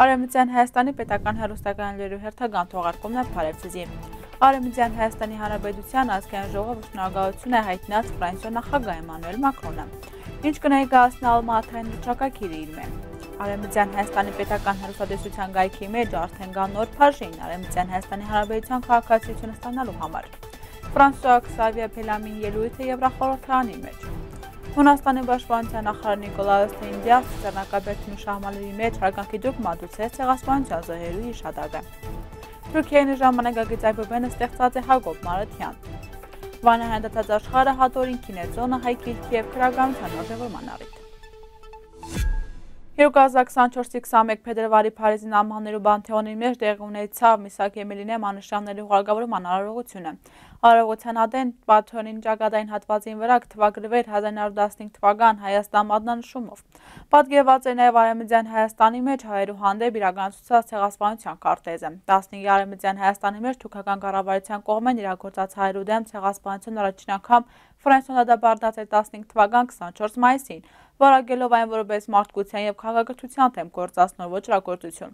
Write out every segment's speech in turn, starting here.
Արևմտյան Հայաստանի պետական հերոստականների հերթական թողարկումն է Փարեվցիզի։ Արևմտյան Հայաստանի Հանրապետության ազգային ժողովը շնորհակալություն է հայտնած Ֆրանսիա նախագահ Էմանուել Մակրոնը։ Ինչ կներկայացնի Ալմաաթային վիճակակիրը իր մեջ։ Արևմտյան Հայաստանի պետական հերոստատեսության գայքի մեջ արդեն կա նոր փարժին Արևմտյան Հայաստանի Հանրապետության քաղաքացիությունը ստանալու համար։ Ֆրանսուա Քսավիա Փելամին ելույթը Եվրախորհրդարանի մեջ։ Հունաստանի պաշտպանության նախարար Նիկոլայոս Թենդիա ցերնակաբերտին շահմանալի մեջ հարգանքի դուք մատուցեց ցեղասպանության զոհերի հիշատակը։ Թուրքիայի ժամանակակից այբուբենը ստեղծած է Հակոբ Մարաթյան։ Վանահանդացած աշխարհը հատորինքին է ծոնը հայ քիրքի եւ քրագանության հաջողման առիթ։ 2024-21 փետրվարի Փարիզին ամհաներու բանթեոնի մեջ տեղ ունեցավ Միսակ Եմելինե մանուշյանների հուղարկավորման արարողությունը։ Արարողության հատեն Պատոնին ճակատային հատվածին վրա կթվագրվեր 1915 թվական Հայաստան մատնանշումով։ Պատկերված է նաև Արևմտյան Հայաստանի մեջ հայերու հանդեպ իրականացուցած ցեղասպանության քարտեզը։ 15 Արևմտյան Հայաստանի մեջ թուրքական կառավարության կողմեն իրագործած հայերու դեմ ցեղասպանության առաջին անգամ Ֆրանսիոն դատապարտած է 15 թվական 24 մայիսին վարակելով այն որպես մարդկության եւ քաղաքացիության թեմ գործածնող ոչրագործություն։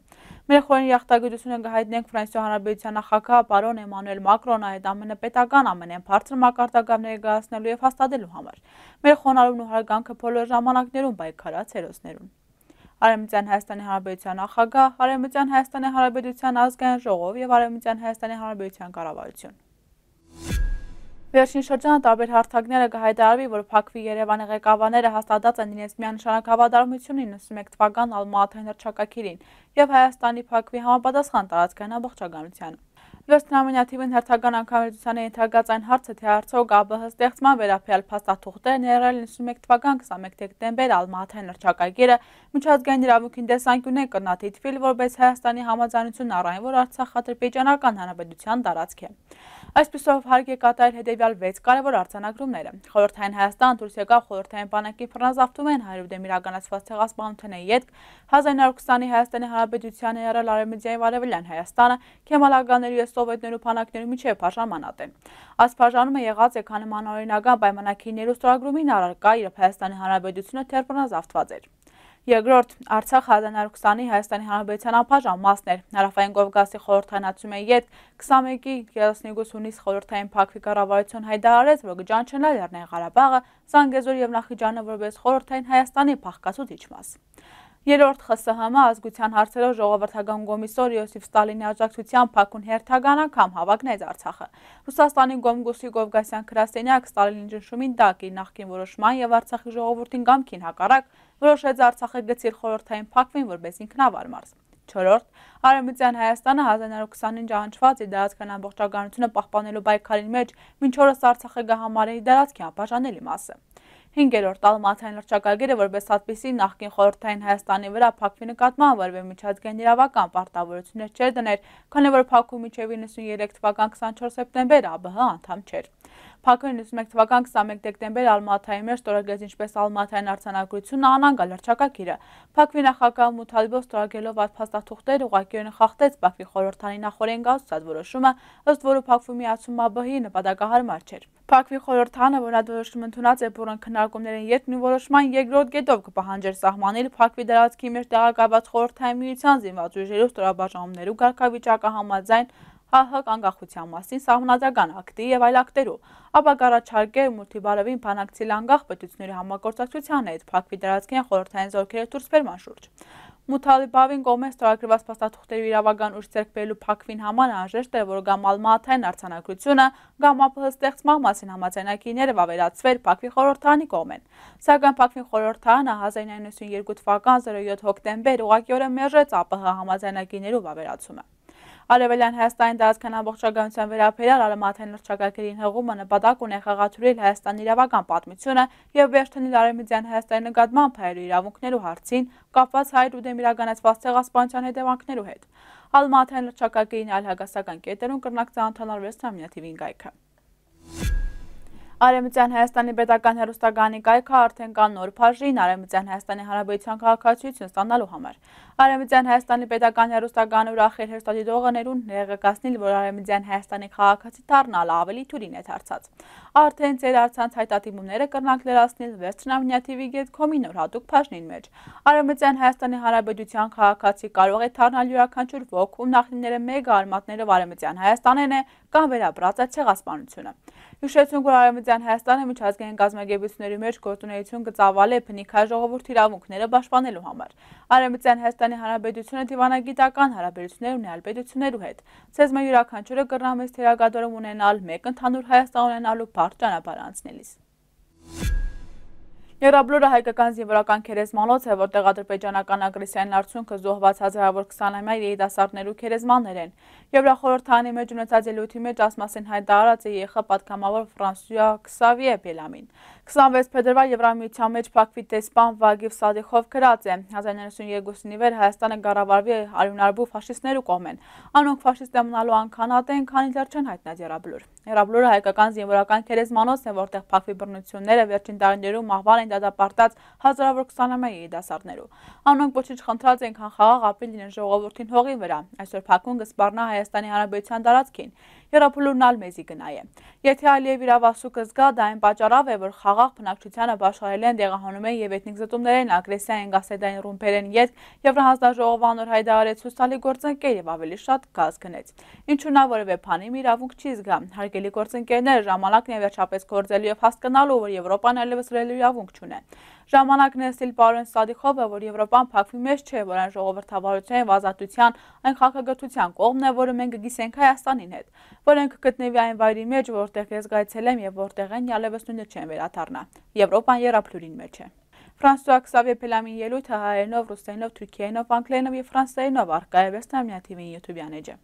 Մեր խորին յախտագիտությունը կհայտնենք Ֆրանսիա Հանրապետության նախագահ պարոն Էմանուել Մակրոնը այդ ամենը պետական ամենեն բարձր մակարդակով ներկայացնելու եւ հաստատելու համար։ Մեր խոնարհումն ու հարգանքը բոլոր ժամանակներում պայքարած հերոսներուն։ Արևմտյան Հայաստանի Հանրապետության նախագահ, Արևմտյան Հայաստանի Հանրապետության ազգային ժողով եւ Արևմտյան Հայաստանի Հանրապետության կառավարություն։ Վերջին շրջանը տարբեր հարթակները կհայտարարվի, որ Փակվի Երևանի ղեկավարները հաստատած են իրենց միանշանակ հավատարմությունն 91 թվական Ալմաաթայն հռչակակիրին եւ Հայաստանի Փակվի համապատասխան տարածքային ամբողջականությանը։ Վերջնամինաթիվին հերթական անգամերությանը ենթարկած այն հարցը, թե Արցող ԱԲՀ ստեղծման վերաբերյալ փաստաթուղթերն ներառել 91 թվական 21 դեկտեմբեր Ալմաաթայն հռչակագիրը միջազգային իրավունքին դեսանկյուն է կնաթիթվել, որպես Հայաստանի համաձայնությունն առայն, որ Արցախ ադրբեջանական հանրապետության տարածք է։ Այսպիսով հարկ է կատարել հետևյալ 6 կարևոր արձանագրումները։ Խորհրդային Հայաստան Թուրքիա խորհրդային բանակի ֆրանզավթում են 100 դեմ իրականացված ցեղասպանության յետք 1920-ի Հայաստանի Հանրապետության հերալ արևմտյան վարևելյան Հայաստանը Քեմալականների եւ սովետներու բանակների միջև բաժանմանատ է։ Այս բաժանումը եղած է քան մանօրինական պայմանագրերով ստորագրումին առարկա իր Հայաստանի Հանրապետությունը թերբնազավթված էր։ Երկրորդ Արցախ 1920-ի Հայաստանի Հանրապետության ապաժան մասներ Հարավային Կովկասի խորհրդանացում է իդ 21-ի 32 հունիս խորհրդային Բաքվի կառավարություն հայտարարեց, որ գճանչնա Լեռնային Ղարաբաղը, Զանգեզուր եւ Նախիջանը որպես խորհրդային Հայաստանի փախկացուցիչ մաս։ Երորդ ԽՍՀՄ ազգության հարցերով ժողովրդական գոմիսոր Յոսիֆ Ստալինի աջակցությամբ Բաքուն հերթականական հավակնեց Արցախը։ Ռուսաստանի գոմգուսի Գովգասյան Քրաստենյակ Ստալինի ճնշումին դակ իր նախկին որոշման եւ Արցախի ժողովրդին կամքին հակառակ որոշեց Արցախը գցիլ խորհրդային փակվին որպես ինքնավար մարզ։ 4-րդ Արևմտյան Հայաստանը 1925 ճանաչված իր դարածքային ամբողջականությունը պահպանելու պայքարին մեջ մինչ օրս Արցախը գահամարել դարածքի անբաժանելի մասը։ 5-րդ Ալմաթային լրջակարգերը որպես հատպիսի նախկին խորհրդային Հայաստանի վրա փակվի նկատմամբ որևէ միջազգային իրավական պարտավորություններ չէր դներ, քանի որ փակու միջև 93 թվական 24 սեպտեմբեր ԱԲՀ անդամ չէր։ Փակը 91 թվական 21 դեկտեմբեր Ալմաթայի մեջ ստորագրեց ինչպես Ալմաթային արձանագրությունը անանգալ հրճակակիրը։ Փակվի նախագահ Մութալիբով ստորագրելով այդ փաստաթուղթերը ուղղակիորեն խախտեց Բաքվի խորհրդանի նախորեն գազուցած որոշումը, ըստ որու Փակվի միացում ՄԱԲՀ-ի նպատակահարմար չէր։ Փակվի խորհրդանը, որ այդ որոշումը ընդունած է բուրըն քննարկումներին երկն ու որոշման երկրորդ գետով կպահանջեր սահմանել Փակվի դարածքի մեջ տեղակայված խորհրդային միության զինված ուժերով ստորաբաժանումներու ղարքավիճակը համաձայն ԱՀԿ անկախության մասին սահմանադրական ակտի եւ այլ ակտերու, ապա կառաջարկել մուլտիվարևին բանակցիլ անկախ պետությունների համագործակցության հետ Փակվի տարածքին խորհրդային զորքերի դուրսբերման շուրջ։ Մութալիբավին կողմեն ստորագրված փաստաթուղթերի իրավական ուժ ձեռք բերելու փակվին համար անհրաժեշտ է, որ գամ ալմաաթային արցանակությունը, գամ ԱՊՀ ստեղծման մասին համաձայնագիրն վերաբերացվեր Փակվի խորհրդանի կողմեն։ Սակայն Փակվի խորհրդանը 1992 թվական 07 հոկտեմբեր ուղղակիորեն մերժեց ԱՊՀ համաձայնագիրներու վավերացումը։ Արևելյան Հայաստանի դարձքան ամբողջականության վերաբերյալ արմաթային լրջակայքերին հղումը նպատակ ունի խաղացուրել Հայաստանի իրավական պատմությունը եւ վերջնիլ արևմտյան Հայաստանի նկատմամբ հայերի իրավունքներու հարցին կապված հայր ու դեմ իրականացված ցեղասպանության հետևանքներու հետ։ Արմաթային լրջակայքերին այլ հագասական կետերուն կրնակցա անդանալվեց ամինաթիվին գայքը։ Արեմության Հայաստանի պետական հերուստագանի կայքը արդեն կան նոր պաժին Արեմության Հայաստանի Հանրաբեության կաղաքացույթյուն ստանալու համար։ Արևմտյան Հայաստանի պետական հերոստական ուրախեր հերոստադիդողը ներուն ներգկասնիլ, որ Արևմտյան Հայաստանի քաղաքացի դառնալը ավելի թուրին է դարձած։ Արդեն ծեր արցանց հայտատիմումները կրնանք լրացնել վերջնամյա TV Get.com-ի նոր հատուկ բաժնին մեջ։ Արևմտյան Հայաստանի Հանրապետության քաղաքացի կարող է դառնալ յուրաքանչյուր ոք, ում նախնիները մեկ արմատներով Արևմտյան Հայաստանն է կամ վերաբրած է ցեղասպանությունը։ Հիշեցնք, որ Արևմտյան Հայաստանը միջազգային կազմակերպությունների մեջ գործունեություն կծավալ է բնիկա ժողովուրդ իրավունքները պաշտպանելու համար։ Արևմտյան Հայաստանի Հայաստանի Հանրապետությունը դիվանագիտական հարաբերություններ ունի այլ պետություններու հետ։ Ցեզ մե յուրաքանչյուրը կրնամես թերակատարում ունենալ մեկ ընդհանուր Հայաստան ունենալու բարդ ճանապարհ անցնելիս։ Եռաբլուրը հայկական զինվորական քերեզմանոց է, որտեղ ադրբեջանական ագրեսիային արդյունքը զոհված 1000-21 երիտասարդներու քերեզմաններ են։ Եվրախորհրդանի մեջ ունեցած ելույթի մեջ ասմասին հայտարարած է ԵԽ պատգամավոր Ֆրանսուա Քսավիե Բելամին։ 26 փետրվար Եվրամիության մեջ Փակվի տեսպան Վագիվ Սադիխով գրած է 1992-ի վեր Հայաստանը գարավարվի արյունարբու ֆաշիստներու կողմեն։ Անոնք ֆաշիստ դեմնալու անքանատ են, քանի դեռ չեն հայտնած Եռաբլուր։ Եռաբլուրը հայկական զինվորական քերեզմանոցն է, որտեղ Փակվի բռնությունները վերջին տարիներում մահվան լայն դատապարտած հազարավոր 20-ամյա դասարներու։ Անոնք ոչինչ խնդրած են, քան խաղաղ ապրիլ լինեն ժողովրդին հողի վրա։ Այսօր փակուն կսպառնա Հայաստանի Հանրապետության տարածքին։ Եռափլուրն ալ մեզի գնա է։ Եթե Ալիև իրավասուկը զգա, դա այն պատճառով է, որ խաղաղ բնակչությանը բաշխարել են դեղահանում են եւ էթնիկ զտումներ են, ագրեսիա են, գասետային ռումբեր են յետք եւ հանձնաժողովը անոր հայտարարեց ցուցալի գործընկեր եւ ավելի շատ գազ գնեց։ Ինչու նա որևէ բանի մի իրավունք չի զգա։ Հարգելի գործընկերներ, ժամանակն է վերջապես գործելու եւ հասկանալու, որ Եվրոպան այլևս ռելի իրավունք չունի։ Ժամանակն է ստիլ պարոն Սադիխովը, որ Եվրոպան փակվի մեջ չէ, որ այն ժողովրդավարության եւ ազատության, այն քաղաքագծության կողմն է, որը մենք գիսենք Հայաստանին հետ, որոնք գտնվի այն վայրի մեջ, որտեղ ես գայցել եմ եւ որտեղ են յալևս նույնը չեն վերադառնա։ Եվրոպան երապլուրին մեջ է։ Ֆրանսուա Քսավե Պելամին ելույթը հայերենով, ռուսերենով, թուրքերենով, անգլերենով եւ ֆրանսերենով արկայվեցնա միաթիվին YouTube-յան էջը։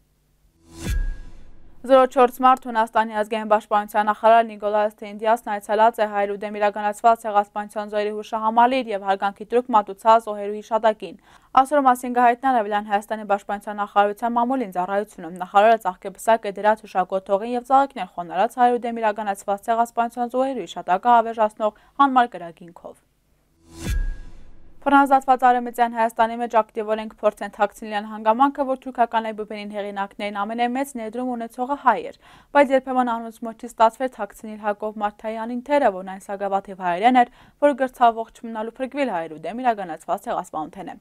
04 մարտ Հունաստանի ազգային պաշտպանության նախարար Նիկոլայս Թենդիասն այցելած է հայր ու դեմ իրականացված ցեղասպանության զոհերի հուշահամալիր եւ հարգանքի դրույք մատուցած զոհերի հիշատակին։ Այսօր մասին գահիտնան ավելան Հայաստանի պաշտպանության նախարարության մամուլին ծառայությունը։ Նախարարը ցաղկեպսակ է դրած հուշակոթողին եւ ծաղիկներ խոնարհած հայր ու դեմ իրականացված ցեղասպանության զոհերի հիշատակը ավերժացնող հանմար գրագինքով։ Փռնազատված Արևմտյան Հայաստանի մեջ ակտիվոր ենք փորձ են Թաքցինյան հանգամանքը, որ թուրքական այբուբենին հեղինակներին ամենամեծ ներդրում ունեցողը հայ էր, բայց երբեմն անոնց մոտ չի ստացվեր Թաքցինիլ Հակոբ Մարթայանին թերը, որն այն սագավաթիվ հայերեն էր, որը գրծավող չմնալու փրկվել հայերու դեմ իրականացված ցեղասպանութեն է։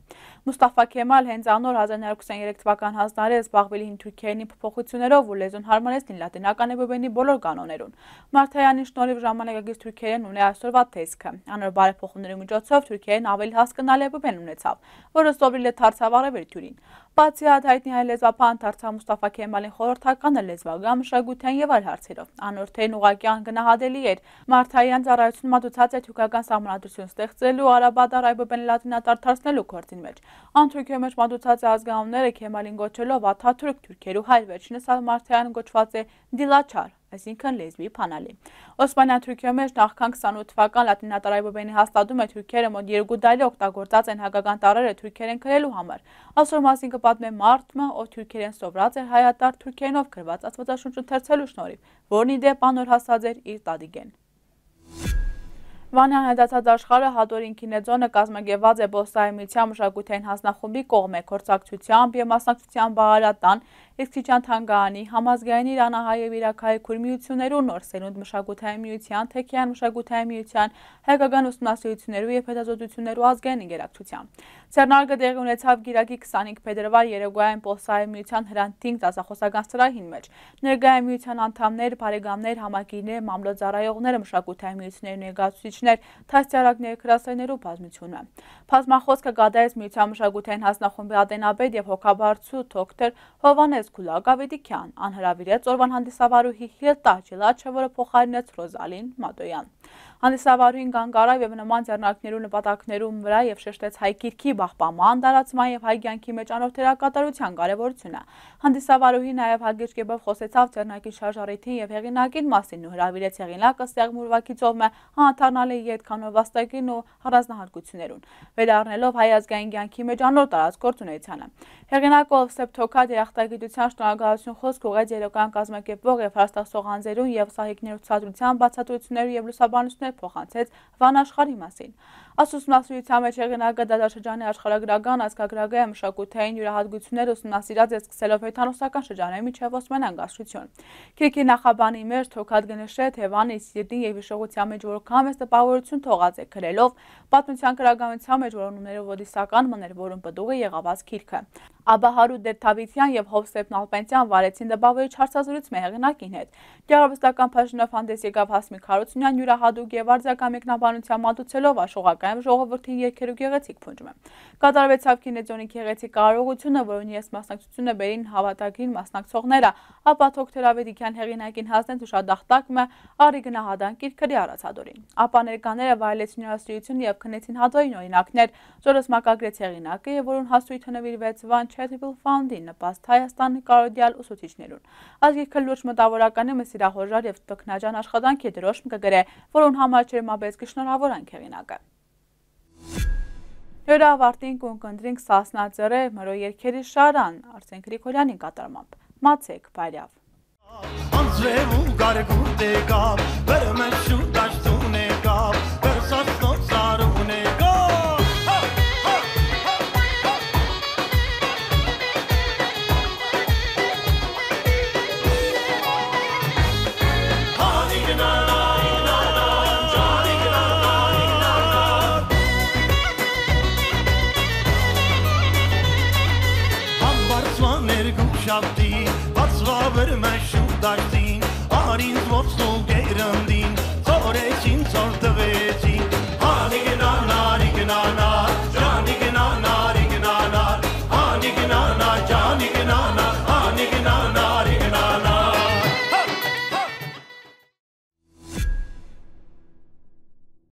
Մուստաֆա Քեմալ հենց անոր 1923 թվական հանձնարարի զբաղվել հին թուրքերենի փոփոխություններով ու լեզուն հարմարեցնին լատինական այբուբենի բոլոր կանոններուն։ Մարթայանի շնորհիվ ժամանակակից թուրքերեն ունի այսօրվա տեսքը։ Անոր բարեփոխումների միջոցով թուրքերեն ավելի հաս անհասկանալի բեմն ունեցավ, որը ստոբրիլը դարձավ արևելքյուրին։ Բացի այդ հայտնի հայ լեզվապահ ընդարձա Մուստաֆա Քեմալին խորհրդական է լեզվագա մշակութային եւ այլ հարցերով։ Անորթերն ուղակի անգնահատելի էր։ Մարտահայան ծառայությունը մատուցած է թուրքական համանդրություն ստեղծելու, արաբադար այբոբեն լատինատար դարձնելու գործին մեջ։ Անթուրքիո մեջ մատուցած է ազգանունները Քեմալին գոչելով Աթաթուրք թուրքերու հայր վերջինս Մարտահայան գոչված է Դիլաչար այսինքն լեզվի փանալի։ Օսմանյան Թուրքիա մեջ նախքան 28 թվական լատինատար այբոբենի հաստատում է թուրքերը մոտ երկու դարի օգտագործած են հակական տարերը թուրքերեն գրելու համար։ Այսօր մասին պատմում Մարտմը, ով թուրքերեն սովորած էր հայատար թուրքերենով գրված աստվածաշունչ ընթերցելու շնորհիվ, որն ի դեպ անոր հասած էր իր տադիգեն։ Վանյան հետացած աշխարը հատորին կինեծոնը կազմագեված է բոստայմիության մշակութային հասնախումբի կողմ է, կործակցությամբ և մասնակցության բաղարատան, իսկ Չիչան թանգարանի, համազգային Իրանահայ և Իրաքայի քուրմիություներու նոր սերունդ մշակութային միության, թեքյան մշակութային միության, հայկական ուսումնասիրություներու և հետազոտություներու ազգային ինգերակցության։ Ցերնարգը դեղի ունեցավ գիրակի 25 փետրվար Երեգոյային Պոլսայի միության հրանտինգ դասախոսական սրահին մեջ։ Ներգայ միության անդամներ, բարեկամներ, համակիրներ, մամլոյ ծառայողները, մշակութային միությունների ներկայացուցիչ ներկայացուցիչներ, դաստիարակներ, գրասենյերու բազմությունը։ Բազմախոսքը գադարեց միության մշակութային հասնախումբի ատենաբեդ եւ հոգաբարձու դոկտոր Հովանես Գուլակավետիկյան, անհրավիրեց օրվան հանդիսավարուհի Հիլտա Ջիլաչը, որը փոխարինեց Ռոզալին Մատոյան հանդիսավարույն Գանգարայևը նման ձեռնարկներու նպատակներում վրա եւ շեշտեց հայ գիրքի բաղբաման, տարածման եւ հայ կյանքի մեջ անօրդերակատարության կարեւորությունը։ Հանդիսավարուհի նաեւ հագիրճ կերպով խոսեցավ ձեռնակի շարժառիթի եւ հեղինակին մասին ու հրավիրեց հեղինակը ստեղ մուրվակիցովը հանթանալ է յետքանով վաստակին ու առանձնահատկություներուն, վերառնելով հայ ազգային կյանքի մեջ անոր տարածքորձունեությանը։ Հեղինակով Սեպթոքա դերախտագիտության շնորհակալություն խոսք ուղղեց երեկոյան կազմակերպվող եւ հարստացող անձերուն եւ սահիկներու ցածրության բացատրություններ եւ լուսաբանություններ փոխանցեց Վանաշխարի մասին։ Ասուսմասիրության մեջ եղենակը դատաշրջանի աշխարհագրական, ազգագրական մշակութային յուրահատկություններ ուսումնասիրած է սկսելով հեթանոսական շրջանի միջև Օսմանյան գաշխություն։ Քրկի նախաբանի մեջ թոքած գնշե թե վանի սիրտին եւ հիշողության մեջ որքան մեծ տպավորություն թողած է քրելով պատմության քրագանության մեջ որոնումներով ոդիսական մներ, որոնք պտուղը եղաված քիրքը։ Աբահարու Դերթավիթյան եւ Հովսեփ Նալպենտյան վարեցին դպավարիչ հարցազրույց մեհեղնակին հետ։ Գեղարվեստական փաշինով հանդես եկավ Հասմիկ Հարությունյան յուրահատուկ եւ արձակամեկնաբանության մատուցելով աշխողական Հայաստանում ժողովրդին երկերու գեղեցիկ փնջում է։ Կատարվեցավ կինեզոնի գեղեցիկ կարողությունը, որոնի ես մասնակցությունը բերին հավատագրին մասնակցողները, ապա թոք Թերավեդիկյան հեղինակին հասնեց ուշադախտակը արի գնահատանք իր քրի արացադորին։ Ապա ներկաները վայելեցին հյուրասիրություն եւ քնեցին հատվային օրինակներ, որոնց մակագրեց հեղինակը եւ որոնց հասույթը նվիրվեց One Charitable Fund-ի նպաստ Հայաստանի կարոդյալ ուսուցիչներուն։ Ազգի քլուրջ մտավորականը մեզ իրահորժար եւ տքնաջան աշխատանքի դրոշմ կգրե, որոն համար չերմաբեծ կշնորհավոր են հեղինակը։ Հյուրավարտին կունկնդրինք Սասնաձրե մրո երկերի շարան Արսեն Գրիգորյանի կատարմամբ։ Մացեք, բարյավ։ Անձրև ու գարգուտ եկավ, վրմեշուն շատի բացվա վրմե շուտ դաշտին արին ոնց ու գերանդին ծորեցին ծորտվեցին